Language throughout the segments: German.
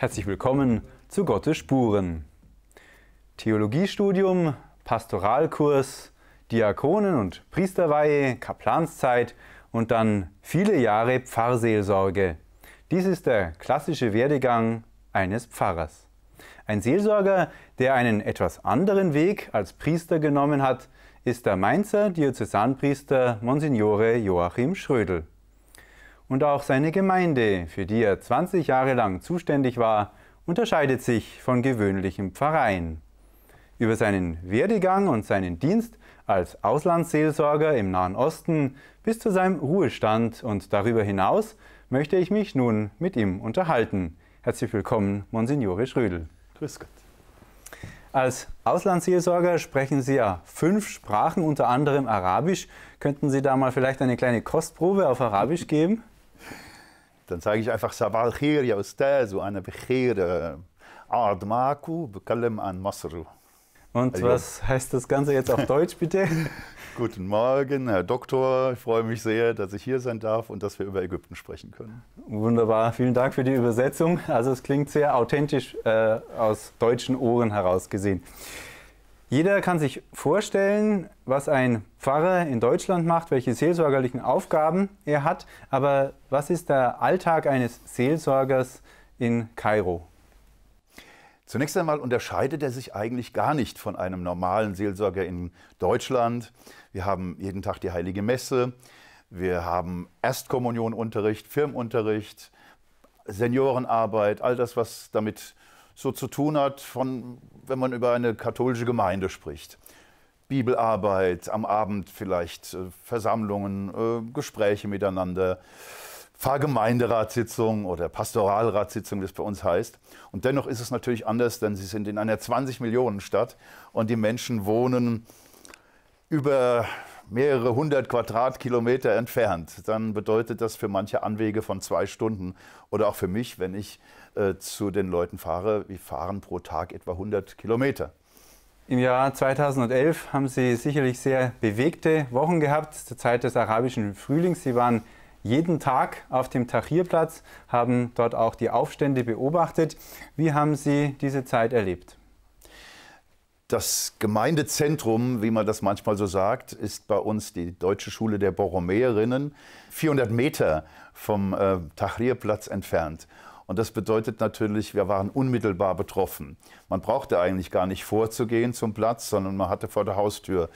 Herzlich willkommen zu Gottes Spuren. Theologiestudium, Pastoralkurs, Diakonen- und Priesterweihe, Kaplanszeit und dann viele Jahre Pfarrseelsorge. Dies ist der klassische Werdegang eines Pfarrers. Ein Seelsorger, der einen etwas anderen Weg als Priester genommen hat, ist der Mainzer Diözesanpriester Monsignore Joachim Schrödel und auch seine Gemeinde, für die er 20 Jahre lang zuständig war, unterscheidet sich von gewöhnlichen Pfarreien. Über seinen Werdegang und seinen Dienst als Auslandsseelsorger im Nahen Osten bis zu seinem Ruhestand und darüber hinaus möchte ich mich nun mit ihm unterhalten. Herzlich willkommen, Monsignore Schrödel. Grüß Gott. Als Auslandsseelsorger sprechen Sie ja fünf Sprachen, unter anderem Arabisch. Könnten Sie da mal vielleicht eine kleine Kostprobe auf Arabisch geben? dann sage ich einfach Sabah al-Khir, ja Ustaz, وأنا بخير أقعد معكم بكلم عن مصر. Und also, was heißt das Ganze jetzt auf Deutsch, bitte? Guten Morgen, Herr Doktor. Ich freue mich sehr, dass ich hier sein darf und dass wir über Ägypten sprechen können. Wunderbar, vielen Dank für die Übersetzung. Also es klingt sehr authentisch äh, aus deutschen Ohren heraus gesehen. Jeder kann sich vorstellen, was ein Pfarrer in Deutschland macht, welche seelsorgerlichen Aufgaben er hat. Aber was ist der Alltag eines Seelsorgers in Kairo? Zunächst einmal unterscheidet er sich eigentlich gar nicht von einem normalen Seelsorger in Deutschland. Wir haben jeden Tag die heilige Messe, wir haben Erstkommunionunterricht, Firmenunterricht, Seniorenarbeit, all das, was damit so zu tun hat, von, wenn man über eine katholische Gemeinde spricht. Bibelarbeit, am Abend vielleicht äh, Versammlungen, äh, Gespräche miteinander, Pfarrgemeinderatssitzung oder Pastoralratssitzung, wie es bei uns heißt. Und dennoch ist es natürlich anders, denn sie sind in einer 20 Millionen Stadt und die Menschen wohnen über mehrere hundert Quadratkilometer entfernt. Dann bedeutet das für manche Anwege von zwei Stunden oder auch für mich, wenn ich äh, zu den Leuten fahre. Wir fahren pro Tag etwa 100 Kilometer. Im Jahr 2011 haben Sie sicherlich sehr bewegte Wochen gehabt, zur Zeit des arabischen Frühlings. Sie waren jeden Tag auf dem Tahrirplatz, haben dort auch die Aufstände beobachtet. Wie haben Sie diese Zeit erlebt? Das Gemeindezentrum, wie man das manchmal so sagt, ist bei uns die Deutsche Schule der Borromäerinnen, 400 Meter vom äh, Tahrirplatz entfernt. Und das bedeutet natürlich, wir waren unmittelbar betroffen. Man brauchte eigentlich gar nicht vorzugehen zum Platz, sondern man hatte vor der Haustür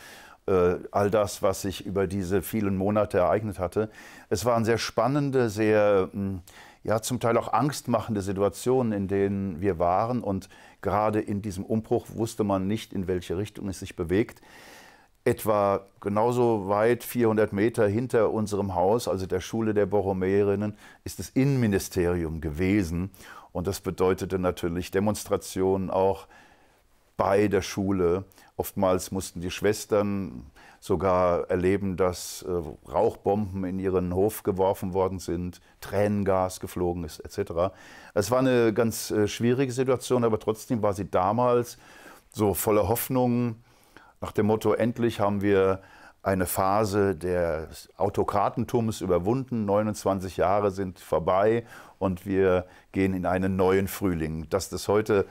äh, all das, was sich über diese vielen Monate ereignet hatte. Es waren sehr spannende, sehr hm, ja, zum Teil auch angstmachende Situationen, in denen wir waren. Und gerade in diesem Umbruch wusste man nicht, in welche Richtung es sich bewegt etwa genauso weit, 400 Meter hinter unserem Haus, also der Schule der Borromäerinnen, ist das Innenministerium gewesen. Und das bedeutete natürlich Demonstrationen auch bei der Schule. Oftmals mussten die Schwestern sogar erleben, dass äh, Rauchbomben in ihren Hof geworfen worden sind, Tränengas geflogen ist, etc. Es war eine ganz äh, schwierige Situation, aber trotzdem war sie damals so voller Hoffnung nach dem Motto, endlich haben wir eine Phase des Autokratentums überwunden. 29 Jahre sind vorbei und wir gehen in einen neuen Frühling. Dass das heute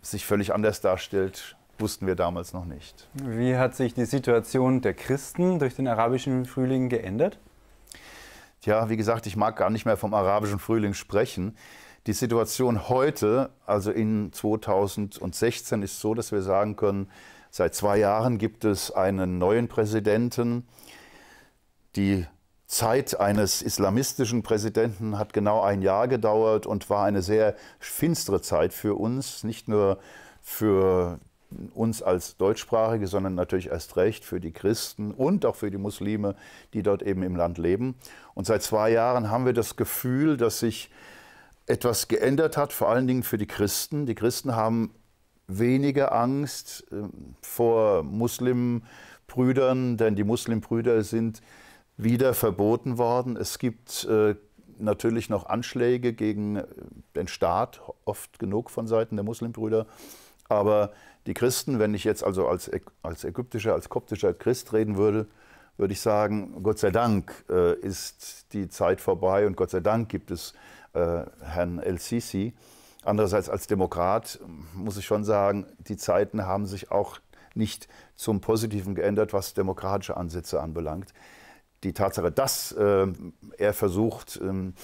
sich völlig anders darstellt, wussten wir damals noch nicht. Wie hat sich die Situation der Christen durch den arabischen Frühling geändert? Tja, wie gesagt, ich mag gar nicht mehr vom arabischen Frühling sprechen. Die Situation heute, also in 2016, ist so, dass wir sagen können, Seit zwei Jahren gibt es einen neuen Präsidenten. Die Zeit eines islamistischen Präsidenten hat genau ein Jahr gedauert und war eine sehr finstere Zeit für uns, nicht nur für uns als Deutschsprachige, sondern natürlich erst recht für die Christen und auch für die Muslime, die dort eben im Land leben. Und seit zwei Jahren haben wir das Gefühl, dass sich etwas geändert hat, vor allen Dingen für die Christen. Die Christen haben weniger Angst ähm, vor Muslimbrüdern, denn die Muslimbrüder sind wieder verboten worden. Es gibt äh, natürlich noch Anschläge gegen äh, den Staat, oft genug von Seiten der Muslimbrüder. Aber die Christen, wenn ich jetzt also als, als ägyptischer, als koptischer Christ reden würde, würde ich sagen, Gott sei Dank äh, ist die Zeit vorbei und Gott sei Dank gibt es äh, Herrn El-Sisi. Andererseits als Demokrat ähm, muss ich schon sagen, die Zeiten haben sich auch nicht zum Positiven geändert, was demokratische Ansätze anbelangt. Die Tatsache, dass äh, er versucht, ähm,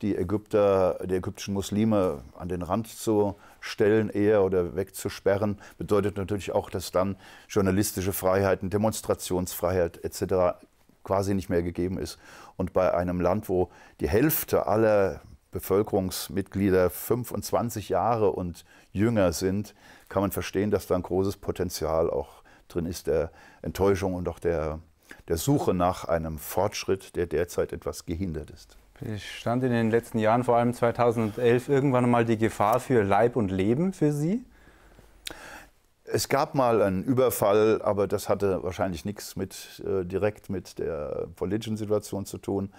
die Ägypter, die ägyptischen Muslime an den Rand zu stellen, eher oder wegzusperren, bedeutet natürlich auch, dass dann journalistische Freiheiten, Demonstrationsfreiheit etc. quasi nicht mehr gegeben ist. Und bei einem Land, wo die Hälfte aller Bevölkerungsmitglieder 25 Jahre und jünger sind, kann man verstehen, dass da ein großes Potenzial auch drin ist der Enttäuschung und auch der, der Suche nach einem Fortschritt, der derzeit etwas gehindert ist. Ich stand in den letzten Jahren, vor allem 2011, irgendwann mal die Gefahr für Leib und Leben für Sie? Es gab mal einen Überfall, aber das hatte wahrscheinlich nichts mit, äh, direkt mit der politischen Situation zu tun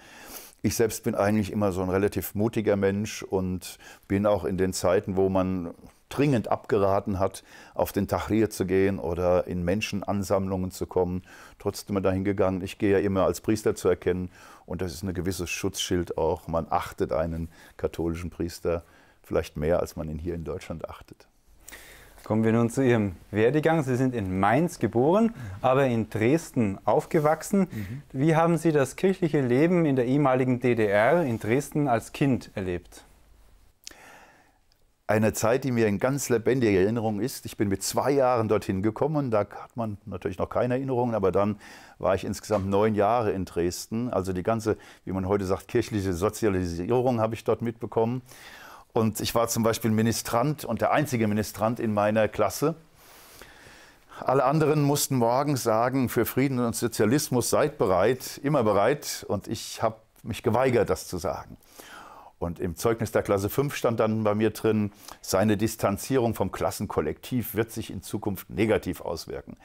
ich selbst bin eigentlich immer so ein relativ mutiger Mensch und bin auch in den Zeiten, wo man dringend abgeraten hat, auf den Tahrir zu gehen oder in Menschenansammlungen zu kommen, trotzdem immer dahin gegangen. Ich gehe ja immer als Priester zu erkennen und das ist ein gewisses Schutzschild auch. Man achtet einen katholischen Priester vielleicht mehr, als man ihn hier in Deutschland achtet. Kommen wir nun zu Ihrem Werdegang. Sie sind in Mainz geboren, aber in Dresden aufgewachsen. Mhm. Wie haben Sie das kirchliche Leben in der ehemaligen DDR in Dresden als Kind erlebt? Eine Zeit, die mir in ganz lebendiger Erinnerung ist. Ich bin mit zwei Jahren dorthin gekommen. Da hat man natürlich noch keine Erinnerungen, aber dann war ich insgesamt neun Jahre in Dresden. Also die ganze, wie man heute sagt, kirchliche Sozialisierung habe ich dort mitbekommen. Und ich war zum Beispiel Ministrant und der einzige Ministrant in meiner Klasse. Alle anderen mussten morgens sagen, für Frieden und Sozialismus seid bereit, immer bereit. Und ich habe mich geweigert, das zu sagen. Und im Zeugnis der Klasse 5 stand dann bei mir drin, seine Distanzierung vom Klassenkollektiv wird sich in Zukunft negativ auswirken.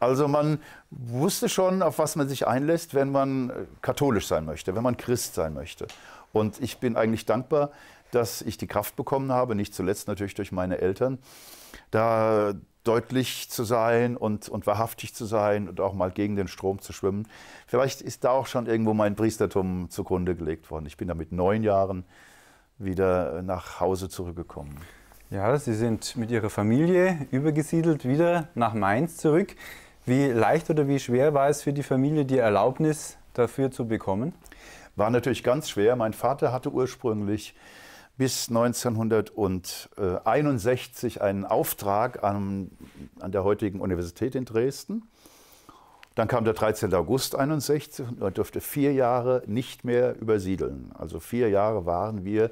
Also man wusste schon, auf was man sich einlässt, wenn man äh, katholisch sein möchte, wenn man Christ sein möchte. Und ich bin eigentlich dankbar, dass ich die Kraft bekommen habe, nicht zuletzt natürlich durch meine Eltern, da deutlich zu sein und, und wahrhaftig zu sein und auch mal gegen den Strom zu schwimmen. Vielleicht ist da auch schon irgendwo mein Priestertum zugrunde gelegt worden. Ich bin da mit neun Jahren wieder nach Hause zurückgekommen. Ja, Sie sind mit Ihrer Familie übergesiedelt, wieder nach Mainz zurück. Wie leicht oder wie schwer war es für die Familie, die Erlaubnis dafür zu bekommen? War natürlich ganz schwer. Mein Vater hatte ursprünglich bis 1961 einen Auftrag an, an der heutigen Universität in Dresden. Dann kam der 13. August 61 und man durfte vier Jahre nicht mehr übersiedeln. Also vier Jahre waren wir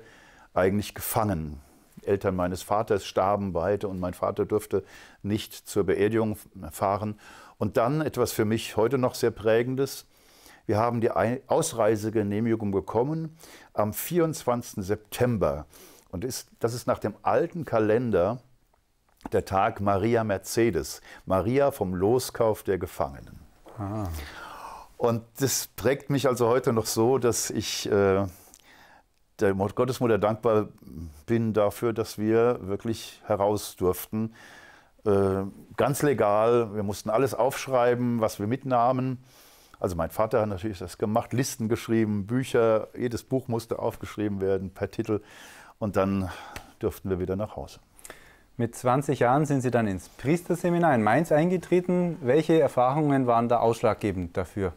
eigentlich gefangen. Eltern meines Vaters starben beide und mein Vater durfte nicht zur Beerdigung fahren. Und dann etwas für mich heute noch sehr prägendes. Wir haben die Ausreisegenehmigung bekommen am 24. September. Und das ist nach dem alten Kalender der Tag Maria Mercedes, Maria vom Loskauf der Gefangenen. Ah. Und das prägt mich also heute noch so, dass ich äh, der Gottesmutter dankbar bin dafür, dass wir wirklich heraus durften. Äh, ganz legal, wir mussten alles aufschreiben, was wir mitnahmen. Also mein Vater hat natürlich das gemacht, Listen geschrieben, Bücher, jedes Buch musste aufgeschrieben werden per Titel und dann durften wir wieder nach Hause. Mit 20 Jahren sind Sie dann ins Priesterseminar in Mainz eingetreten. Welche Erfahrungen waren da ausschlaggebend dafür?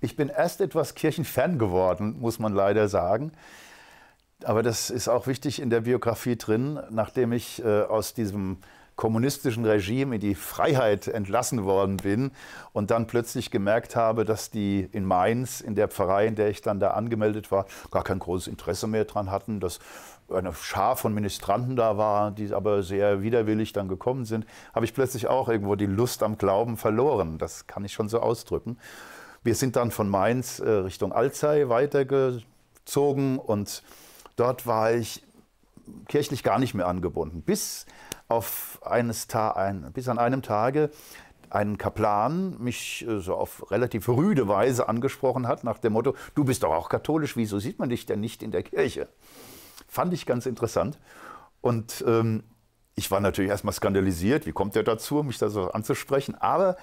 Ich bin erst etwas kirchenfern geworden, muss man leider sagen. Aber das ist auch wichtig in der Biografie drin. Nachdem ich äh, aus diesem kommunistischen Regime in die Freiheit entlassen worden bin und dann plötzlich gemerkt habe, dass die in Mainz, in der Pfarrei, in der ich dann da angemeldet war, gar kein großes Interesse mehr dran hatten, dass eine Schar von Ministranten da war, die aber sehr widerwillig dann gekommen sind, habe ich plötzlich auch irgendwo die Lust am Glauben verloren. Das kann ich schon so ausdrücken. Wir sind dann von Mainz äh, Richtung Alzey weitergezogen und dort war ich kirchlich gar nicht mehr angebunden, bis auf eines Ta ein, bis an einem Tage einen Kaplan mich äh, so auf relativ rüde Weise angesprochen hat, nach dem Motto, du bist doch auch katholisch, wieso sieht man dich denn nicht in der Kirche? Fand ich ganz interessant. Und ähm, ich war natürlich erstmal skandalisiert, wie kommt der dazu, mich da so anzusprechen, aber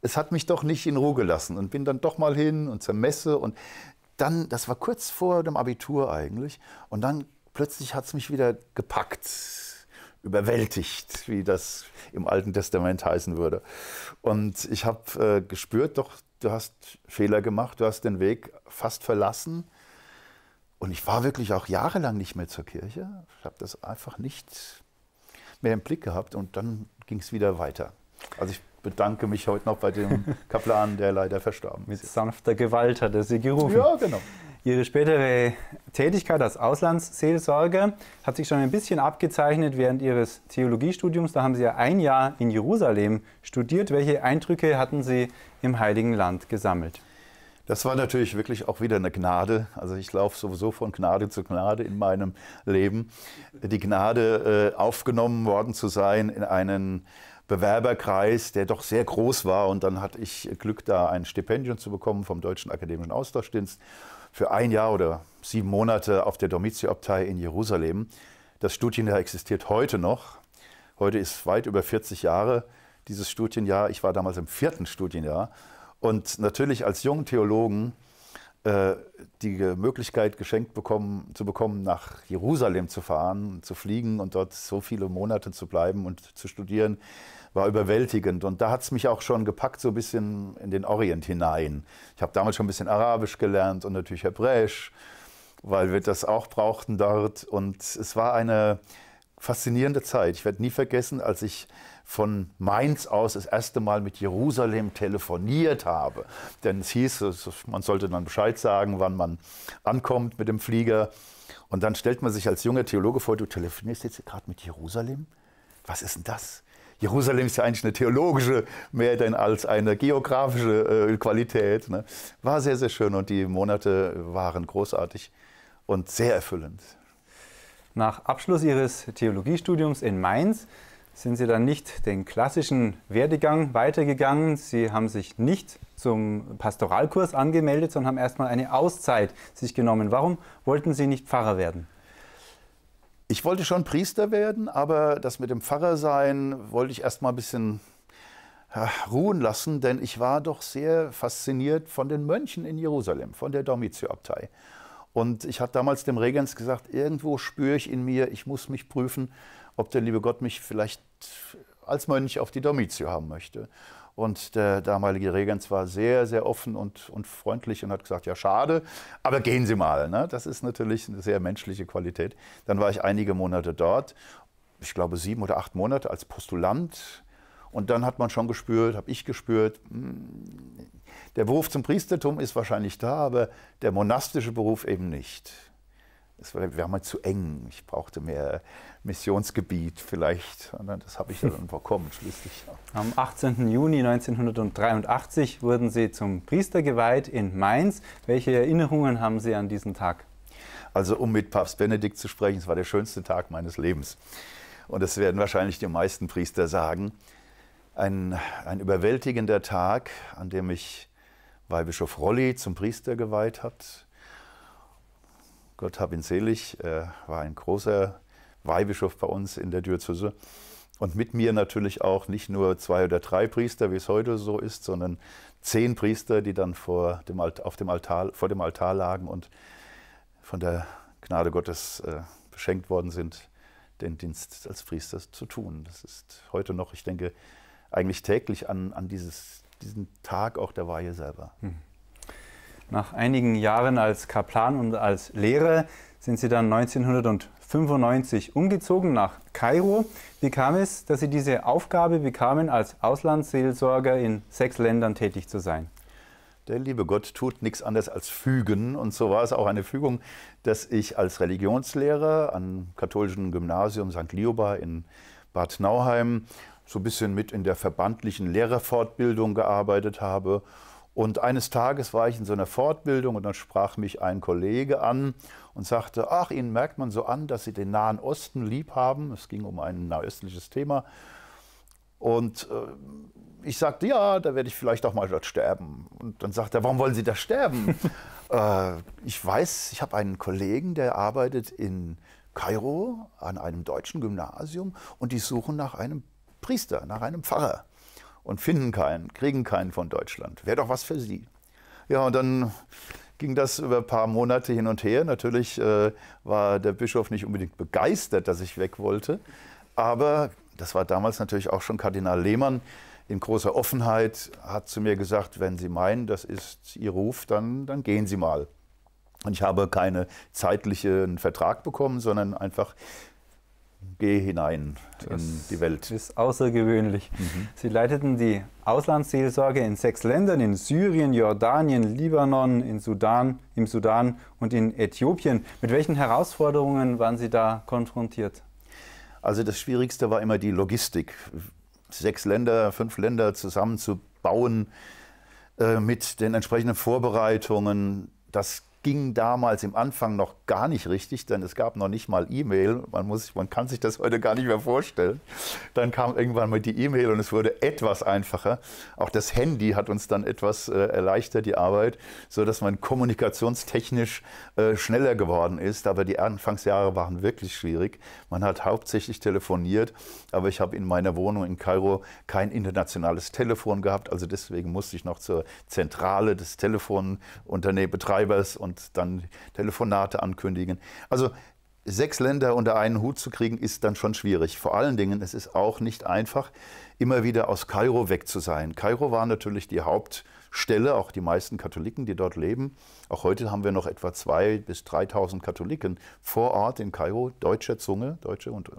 es hat mich doch nicht in Ruhe gelassen und bin dann doch mal hin und zur Messe und dann, das war kurz vor dem Abitur eigentlich, und dann plötzlich hat es mich wieder gepackt überwältigt, wie das im Alten Testament heißen würde. Und ich habe äh, gespürt, doch, du hast Fehler gemacht, du hast den Weg fast verlassen. Und ich war wirklich auch jahrelang nicht mehr zur Kirche. Ich habe das einfach nicht mehr im Blick gehabt und dann ging es wieder weiter. Also ich bedanke mich heute noch bei dem Kaplan, der leider verstorben ist. Mit sanfter Gewalt hat er sie gerufen. Ja, genau. Ihre spätere Tätigkeit als Auslandsseelsorger hat sich schon ein bisschen abgezeichnet während Ihres Theologiestudiums. Da haben Sie ja ein Jahr in Jerusalem studiert. Welche Eindrücke hatten Sie im Heiligen Land gesammelt? Das war natürlich wirklich auch wieder eine Gnade. Also ich laufe sowieso von Gnade zu Gnade in meinem Leben. Die Gnade, äh, aufgenommen worden zu sein in einen Bewerberkreis, der doch sehr groß war. Und dann hatte ich Glück, da ein Stipendium zu bekommen vom Deutschen Akademischen Austauschdienst für ein Jahr oder sieben Monate auf der Domizio-Abtei in Jerusalem. Das Studienjahr existiert heute noch. Heute ist weit über 40 Jahre dieses Studienjahr. Ich war damals im vierten Studienjahr. Und natürlich als jungen Theologen äh, die Möglichkeit geschenkt bekommen, zu bekommen, nach Jerusalem zu fahren, zu fliegen und dort so viele Monate zu bleiben und zu studieren, war überwältigend. Und da hat es mich auch schon gepackt, so ein bisschen in den Orient hinein. Ich habe damals schon ein bisschen Arabisch gelernt und natürlich Hebräisch, weil wir das auch brauchten dort. Und es war eine faszinierende Zeit. Ich werde nie vergessen, als ich von Mainz aus das erste Mal mit Jerusalem telefoniert habe. Denn es hieß, man sollte dann Bescheid sagen, wann man ankommt mit dem Flieger. Und dann stellt man sich als junger Theologe vor, du telefonierst jetzt gerade mit Jerusalem? Was ist denn das? Jerusalem ist ja eigentlich eine theologische mehr denn als eine geografische äh, Qualität. Ne? War sehr, sehr schön und die Monate waren großartig und sehr erfüllend. Nach Abschluss Ihres Theologiestudiums in Mainz sind Sie dann nicht den klassischen Werdegang weitergegangen. Sie haben sich nicht zum Pastoralkurs angemeldet, sondern haben erstmal eine Auszeit sich genommen. Warum wollten Sie nicht Pfarrer werden? Ich wollte schon Priester werden, aber das mit dem Pfarrer sein wollte ich erstmal ein bisschen äh, ruhen lassen, denn ich war doch sehr fasziniert von den Mönchen in Jerusalem, von der Dormitio-Abtei. Und ich hatte damals dem Regens gesagt, irgendwo spüre ich in mir, ich muss mich prüfen, ob der liebe Gott mich vielleicht als Mönch auf die Domitio haben möchte. Und der damalige Regens war sehr, sehr offen und, und freundlich und hat gesagt, ja schade, aber gehen Sie mal. Ne? Das ist natürlich eine sehr menschliche Qualität. Dann war ich einige Monate dort, ich glaube sieben oder acht Monate als Postulant. Und dann hat man schon gespürt, habe ich gespürt, hm, der Beruf zum Priestertum ist wahrscheinlich da, aber der monastische Beruf eben nicht es wäre mal zu eng. Ich brauchte mehr Missionsgebiet vielleicht. Und das habe ich dann bekommen schließlich. Am 18. Juni 1983 wurden Sie zum Priester geweiht in Mainz. Welche Erinnerungen haben Sie an diesen Tag? Also um mit Papst Benedikt zu sprechen, es war der schönste Tag meines Lebens. Und das werden wahrscheinlich die meisten Priester sagen. Ein, ein überwältigender Tag, an dem ich Weihbischof Rolli zum Priester geweiht hat Gott hab ihn selig, äh, war ein großer Weihbischof bei uns in der Diözese. Und mit mir natürlich auch nicht nur zwei oder drei Priester, wie es heute so ist, sondern zehn Priester, die dann vor dem, Alt, auf dem Altar, vor dem Altar lagen und von der Gnade Gottes äh, beschenkt worden sind, den Dienst als Priester zu tun. Das ist heute noch, ich denke, eigentlich täglich an, an dieses, diesen Tag auch der Weihe selber. Hm. Nach einigen Jahren als Kaplan und als Lehrer sind Sie dann 1995 umgezogen nach Kairo. Wie kam es, dass Sie diese Aufgabe bekamen, als Auslandsseelsorger in sechs Ländern tätig zu sein? Der liebe Gott tut nichts anderes als fügen. Und so war es auch eine Fügung, dass ich als Religionslehrer am katholischen Gymnasium St. Lioba in Bad Nauheim so ein bisschen mit in der verbandlichen Lehrerfortbildung gearbeitet habe und eines Tages war ich in so einer Fortbildung und dann sprach mich ein Kollege an und sagte, ach, Ihnen merkt man so an, dass Sie den Nahen Osten lieb haben. Es ging um ein nahöstliches Thema. Und äh, ich sagte, ja, da werde ich vielleicht auch mal dort sterben. Und dann sagte er, warum wollen Sie da sterben? äh, ich weiß, ich habe einen Kollegen, der arbeitet in Kairo an einem deutschen Gymnasium und die suchen nach einem Priester, nach einem Pfarrer und finden keinen, kriegen keinen von Deutschland. Wäre doch was für Sie. Ja, und dann ging das über ein paar Monate hin und her. Natürlich äh, war der Bischof nicht unbedingt begeistert, dass ich weg wollte. Aber das war damals natürlich auch schon Kardinal Lehmann in großer Offenheit, hat zu mir gesagt, wenn Sie meinen, das ist Ihr Ruf, dann, dann gehen Sie mal. Und ich habe keinen zeitlichen Vertrag bekommen, sondern einfach Geh hinein das in die Welt. Das ist außergewöhnlich. Mhm. Sie leiteten die Auslandsseelsorge in sechs Ländern, in Syrien, Jordanien, Libanon, in Sudan, im Sudan und in Äthiopien. Mit welchen Herausforderungen waren Sie da konfrontiert? Also das Schwierigste war immer die Logistik. Sechs Länder, fünf Länder zusammenzubauen äh, mit den entsprechenden Vorbereitungen, das ging damals im Anfang noch gar nicht richtig, denn es gab noch nicht mal E-Mail. Man, man kann sich das heute gar nicht mehr vorstellen. Dann kam irgendwann mal die E-Mail und es wurde etwas einfacher. Auch das Handy hat uns dann etwas äh, erleichtert, die Arbeit, sodass man kommunikationstechnisch äh, schneller geworden ist. Aber die Anfangsjahre waren wirklich schwierig. Man hat hauptsächlich telefoniert, aber ich habe in meiner Wohnung in Kairo kein internationales Telefon gehabt. Also deswegen musste ich noch zur Zentrale des Telefonunternehmen, und und dann Telefonate ankündigen. Also sechs Länder unter einen Hut zu kriegen, ist dann schon schwierig. Vor allen Dingen, es ist auch nicht einfach, immer wieder aus Kairo weg zu sein. Kairo war natürlich die Hauptstelle, auch die meisten Katholiken, die dort leben. Auch heute haben wir noch etwa 2.000 bis 3.000 Katholiken vor Ort in Kairo, deutscher Zunge, deutsche und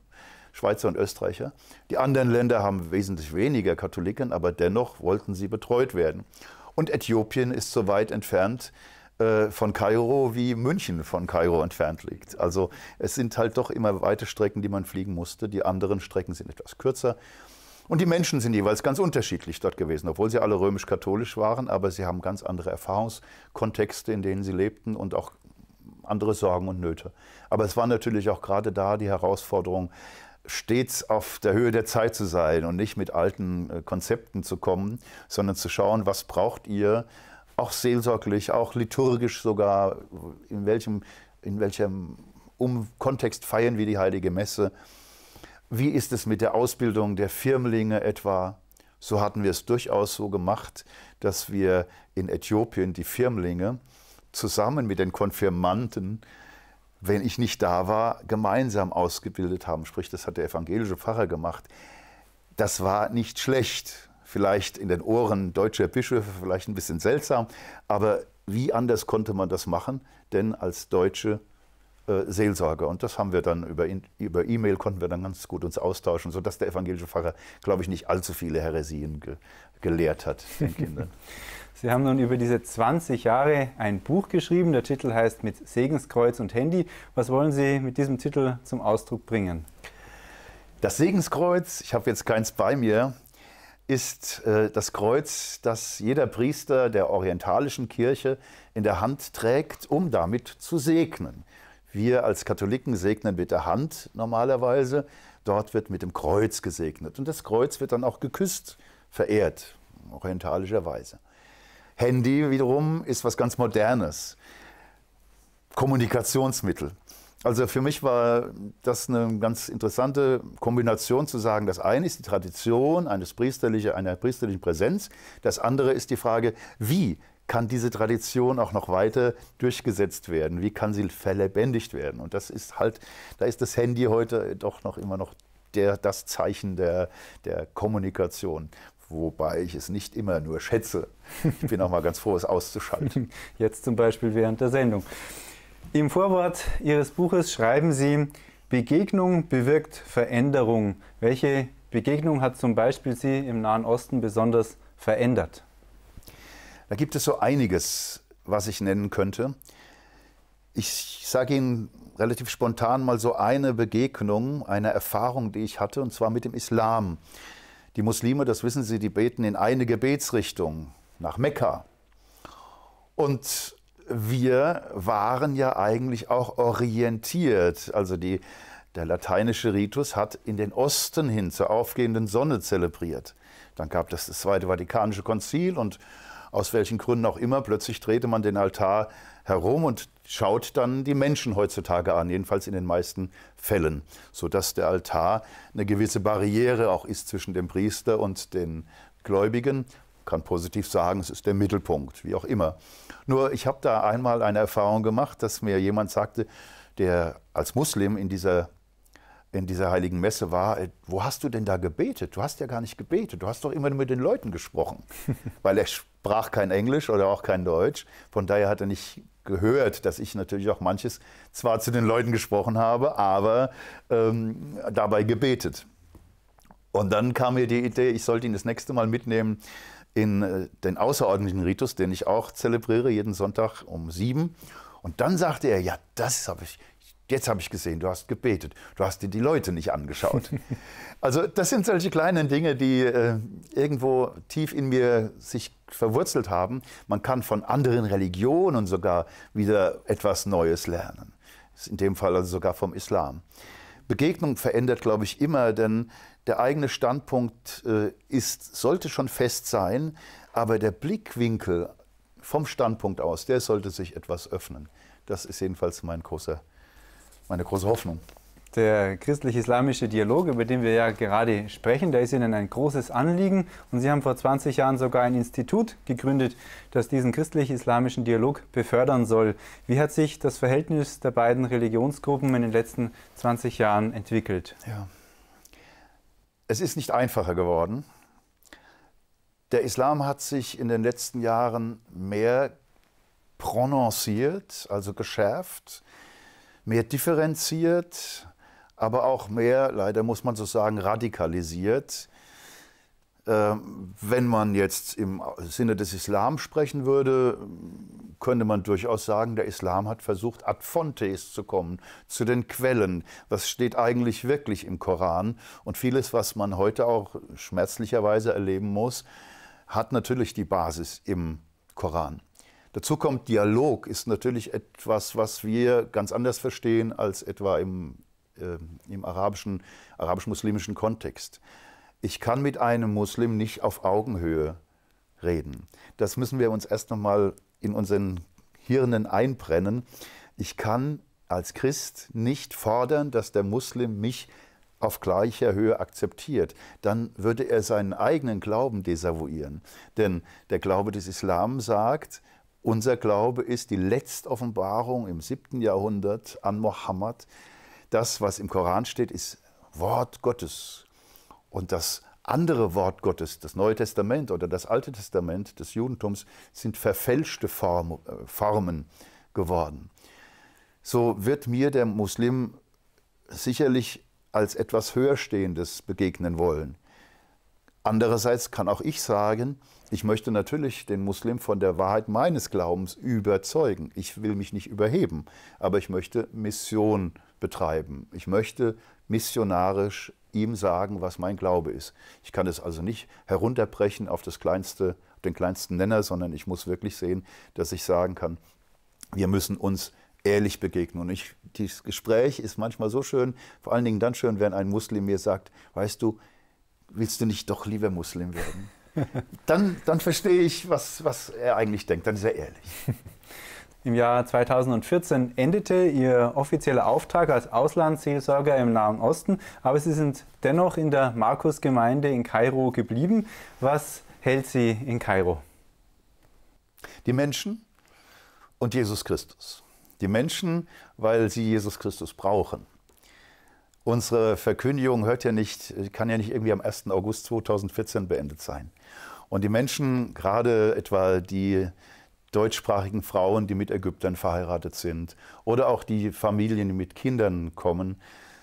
Schweizer und Österreicher. Die anderen Länder haben wesentlich weniger Katholiken, aber dennoch wollten sie betreut werden. Und Äthiopien ist so weit entfernt, äh, von Kairo wie München von Kairo entfernt liegt. Also es sind halt doch immer weite Strecken, die man fliegen musste. Die anderen Strecken sind etwas kürzer. Und die Menschen sind jeweils ganz unterschiedlich dort gewesen, obwohl sie alle römisch-katholisch waren, aber sie haben ganz andere Erfahrungskontexte, in denen sie lebten und auch andere Sorgen und Nöte. Aber es war natürlich auch gerade da die Herausforderung, stets auf der Höhe der Zeit zu sein und nicht mit alten äh, Konzepten zu kommen, sondern zu schauen, was braucht ihr, auch seelsorglich, auch liturgisch sogar, in welchem, in welchem um Kontext feiern wir die heilige Messe. Wie ist es mit der Ausbildung der Firmlinge etwa? So hatten wir es durchaus so gemacht, dass wir in Äthiopien die Firmlinge zusammen mit den Konfirmanten, wenn ich nicht da war, gemeinsam ausgebildet haben. Sprich, das hat der evangelische Pfarrer gemacht. Das war nicht schlecht vielleicht in den Ohren deutscher Bischöfe vielleicht ein bisschen seltsam, aber wie anders konnte man das machen, denn als deutsche äh, Seelsorger. Und das haben wir dann über, über E-Mail konnten wir dann ganz gut uns austauschen, sodass der evangelische Pfarrer, glaube ich, nicht allzu viele Heresien ge gelehrt hat den Kindern. Sie haben nun über diese 20 Jahre ein Buch geschrieben. Der Titel heißt Mit Segenskreuz und Handy. Was wollen Sie mit diesem Titel zum Ausdruck bringen? Das Segenskreuz, ich habe jetzt keins bei mir, ist äh, das Kreuz, das jeder Priester der orientalischen Kirche in der Hand trägt, um damit zu segnen. Wir als Katholiken segnen mit der Hand normalerweise. Dort wird mit dem Kreuz gesegnet. Und das Kreuz wird dann auch geküsst, verehrt, orientalischerweise. Handy wiederum ist was ganz Modernes. Kommunikationsmittel. Also für mich war das eine ganz interessante Kombination zu sagen, das eine ist die Tradition eines priesterlichen, einer priesterlichen Präsenz, das andere ist die Frage, wie kann diese Tradition auch noch weiter durchgesetzt werden? Wie kann sie verlebendigt werden? Und das ist halt, da ist das Handy heute doch noch immer noch der, das Zeichen der, der Kommunikation. Wobei ich es nicht immer nur schätze. Ich bin auch mal ganz froh, es auszuschalten. Jetzt zum Beispiel während der Sendung. Im Vorwort Ihres Buches schreiben Sie, Begegnung bewirkt Veränderung. Welche Begegnung hat zum Beispiel Sie im Nahen Osten besonders verändert? Da gibt es so einiges, was ich nennen könnte. Ich sage Ihnen relativ spontan mal so eine Begegnung, eine Erfahrung, die ich hatte, und zwar mit dem Islam. Die Muslime, das wissen Sie, die beten in eine Gebetsrichtung, nach Mekka. Und wir waren ja eigentlich auch orientiert. Also die, der lateinische Ritus hat in den Osten hin zur aufgehenden Sonne zelebriert. Dann gab es das Zweite Vatikanische Konzil und aus welchen Gründen auch immer, plötzlich drehte man den Altar herum und schaut dann die Menschen heutzutage an, jedenfalls in den meisten Fällen, sodass der Altar eine gewisse Barriere auch ist zwischen dem Priester und den Gläubigen kann positiv sagen, es ist der Mittelpunkt, wie auch immer. Nur ich habe da einmal eine Erfahrung gemacht, dass mir jemand sagte, der als Muslim in dieser, in dieser heiligen Messe war, äh, wo hast du denn da gebetet? Du hast ja gar nicht gebetet, du hast doch immer nur mit den Leuten gesprochen, weil er sprach kein Englisch oder auch kein Deutsch. Von daher hat er nicht gehört, dass ich natürlich auch manches zwar zu den Leuten gesprochen habe, aber ähm, dabei gebetet. Und dann kam mir die Idee, ich sollte ihn das nächste Mal mitnehmen in äh, den außerordentlichen Ritus, den ich auch zelebriere, jeden Sonntag um sieben. Und dann sagte er, ja, das habe ich, jetzt habe ich gesehen, du hast gebetet, du hast dir die Leute nicht angeschaut. also das sind solche kleinen Dinge, die äh, irgendwo tief in mir sich verwurzelt haben. Man kann von anderen Religionen sogar wieder etwas Neues lernen. In dem Fall also sogar vom Islam. Begegnung verändert, glaube ich, immer, denn der eigene Standpunkt äh, ist, sollte schon fest sein, aber der Blickwinkel vom Standpunkt aus, der sollte sich etwas öffnen. Das ist jedenfalls mein großer, meine große Hoffnung der christlich-islamische Dialog, über den wir ja gerade sprechen, da ist Ihnen ein großes Anliegen. Und Sie haben vor 20 Jahren sogar ein Institut gegründet, das diesen christlich-islamischen Dialog befördern soll. Wie hat sich das Verhältnis der beiden Religionsgruppen in den letzten 20 Jahren entwickelt? Ja. Es ist nicht einfacher geworden. Der Islam hat sich in den letzten Jahren mehr prononciert, also geschärft, mehr differenziert, aber auch mehr, leider muss man so sagen, radikalisiert. Ähm, wenn man jetzt im Sinne des Islam sprechen würde, könnte man durchaus sagen, der Islam hat versucht, ad fontes zu kommen, zu den Quellen. Was steht eigentlich wirklich im Koran? Und vieles, was man heute auch schmerzlicherweise erleben muss, hat natürlich die Basis im Koran. Dazu kommt, Dialog ist natürlich etwas, was wir ganz anders verstehen als etwa im äh, im arabischen, arabisch-muslimischen Kontext. Ich kann mit einem Muslim nicht auf Augenhöhe reden. Das müssen wir uns erst nochmal in unseren Hirnen einbrennen. Ich kann als Christ nicht fordern, dass der Muslim mich auf gleicher Höhe akzeptiert, dann würde er seinen eigenen Glauben desavouieren. Denn der Glaube des Islam sagt, unser Glaube ist die Letztoffenbarung im siebten Jahrhundert an Mohammed, das, was im Koran steht, ist Wort Gottes. Und das andere Wort Gottes, das Neue Testament oder das Alte Testament des Judentums, sind verfälschte Form, äh, Formen geworden. So wird mir der Muslim sicherlich als etwas Höherstehendes begegnen wollen. Andererseits kann auch ich sagen, ich möchte natürlich den Muslim von der Wahrheit meines Glaubens überzeugen. Ich will mich nicht überheben, aber ich möchte Mission betreiben. Ich möchte missionarisch ihm sagen, was mein Glaube ist. Ich kann es also nicht herunterbrechen auf das kleinste, den kleinsten Nenner, sondern ich muss wirklich sehen, dass ich sagen kann, wir müssen uns ehrlich begegnen. Und ich, dieses Gespräch ist manchmal so schön, vor allen Dingen dann schön, wenn ein Muslim mir sagt, weißt du, willst du nicht doch lieber Muslim werden? dann, dann verstehe ich, was, was er eigentlich denkt. Dann ist er ehrlich. Im Jahr 2014 endete Ihr offizieller Auftrag als Auslandsseelsorger im Nahen Osten, aber Sie sind dennoch in der Markusgemeinde in Kairo geblieben. Was hält Sie in Kairo? Die Menschen und Jesus Christus. Die Menschen, weil sie Jesus Christus brauchen. Unsere Verkündigung hört ja nicht, kann ja nicht irgendwie am 1. August 2014 beendet sein. Und die Menschen, gerade etwa die deutschsprachigen Frauen, die mit Ägyptern verheiratet sind oder auch die Familien, die mit Kindern kommen.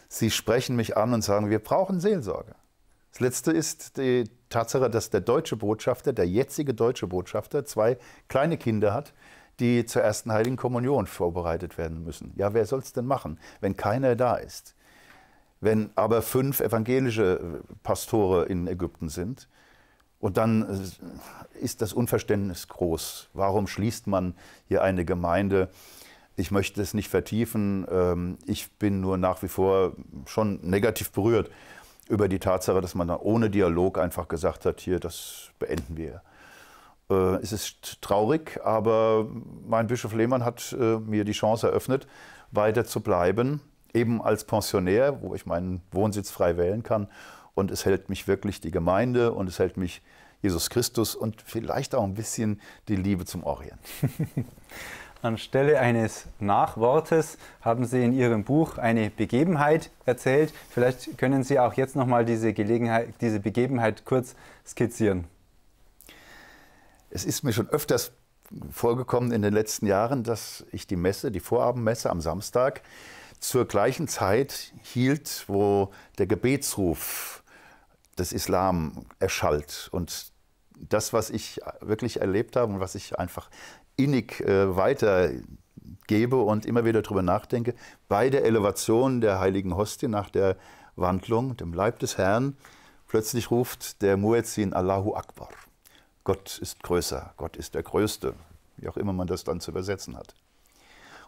Sie sprechen mich an und sagen, wir brauchen Seelsorge. Das Letzte ist die Tatsache, dass der deutsche Botschafter, der jetzige deutsche Botschafter, zwei kleine Kinder hat, die zur ersten Heiligen Kommunion vorbereitet werden müssen. Ja, wer soll es denn machen, wenn keiner da ist? Wenn aber fünf evangelische äh, Pastore in Ägypten sind, und dann äh, ist das Unverständnis groß. Warum schließt man hier eine Gemeinde? Ich möchte es nicht vertiefen. Ähm, ich bin nur nach wie vor schon negativ berührt über die Tatsache, dass man da ohne Dialog einfach gesagt hat, hier, das beenden wir. Äh, es ist traurig, aber mein Bischof Lehmann hat äh, mir die Chance eröffnet, weiter zu bleiben, eben als Pensionär, wo ich meinen Wohnsitz frei wählen kann und es hält mich wirklich die Gemeinde und es hält mich Jesus Christus und vielleicht auch ein bisschen die Liebe zum Orient. Anstelle eines Nachwortes haben Sie in Ihrem Buch eine Begebenheit erzählt. Vielleicht können Sie auch jetzt nochmal diese, Gelegenheit, diese Begebenheit kurz skizzieren. Es ist mir schon öfters vorgekommen in den letzten Jahren, dass ich die Messe, die Vorabendmesse am Samstag zur gleichen Zeit hielt, wo der Gebetsruf des Islam erschallt. Und das, was ich wirklich erlebt habe und was ich einfach innig äh, weitergebe und immer wieder darüber nachdenke, bei der Elevation der heiligen Hostie nach der Wandlung, dem Leib des Herrn, plötzlich ruft der Muezzin Allahu Akbar. Gott ist größer, Gott ist der Größte, wie auch immer man das dann zu übersetzen hat.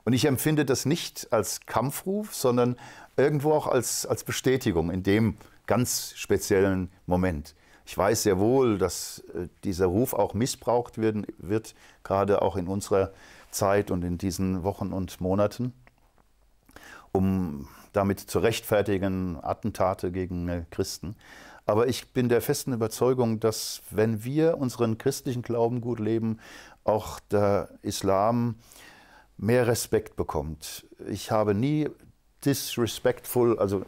Und ich empfinde das nicht als Kampfruf, sondern irgendwo auch als, als Bestätigung in dem, ganz speziellen Moment. Ich weiß sehr wohl, dass äh, dieser Ruf auch missbraucht werden, wird, gerade auch in unserer Zeit und in diesen Wochen und Monaten, um damit zu rechtfertigen Attentate gegen äh, Christen. Aber ich bin der festen Überzeugung, dass wenn wir unseren christlichen Glauben gut leben, auch der Islam mehr Respekt bekommt. Ich habe nie disrespectful, also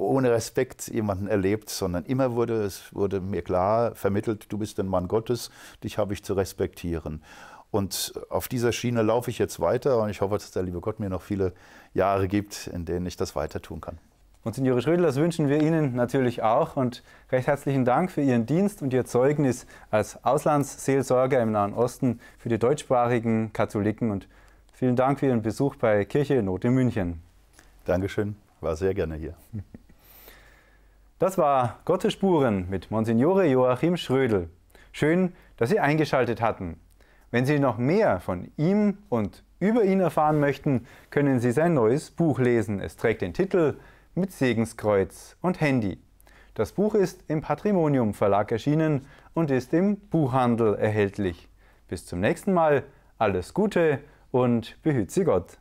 ohne Respekt jemanden erlebt, sondern immer wurde es wurde mir klar vermittelt, du bist ein Mann Gottes, dich habe ich zu respektieren. Und auf dieser Schiene laufe ich jetzt weiter und ich hoffe, dass der liebe Gott mir noch viele Jahre gibt, in denen ich das weiter tun kann. Und Signore Schrödel, das wünschen wir Ihnen natürlich auch und recht herzlichen Dank für Ihren Dienst und Ihr Zeugnis als Auslandsseelsorger im Nahen Osten für die deutschsprachigen Katholiken und vielen Dank für Ihren Besuch bei Kirche Not in München. Dankeschön, war sehr gerne hier. Das war Gottes Spuren mit Monsignore Joachim Schrödel. Schön, dass Sie eingeschaltet hatten. Wenn Sie noch mehr von ihm und über ihn erfahren möchten, können Sie sein neues Buch lesen. Es trägt den Titel Mit Segenskreuz und Handy. Das Buch ist im Patrimonium Verlag erschienen und ist im Buchhandel erhältlich. Bis zum nächsten Mal, alles Gute und behüt Sie Gott.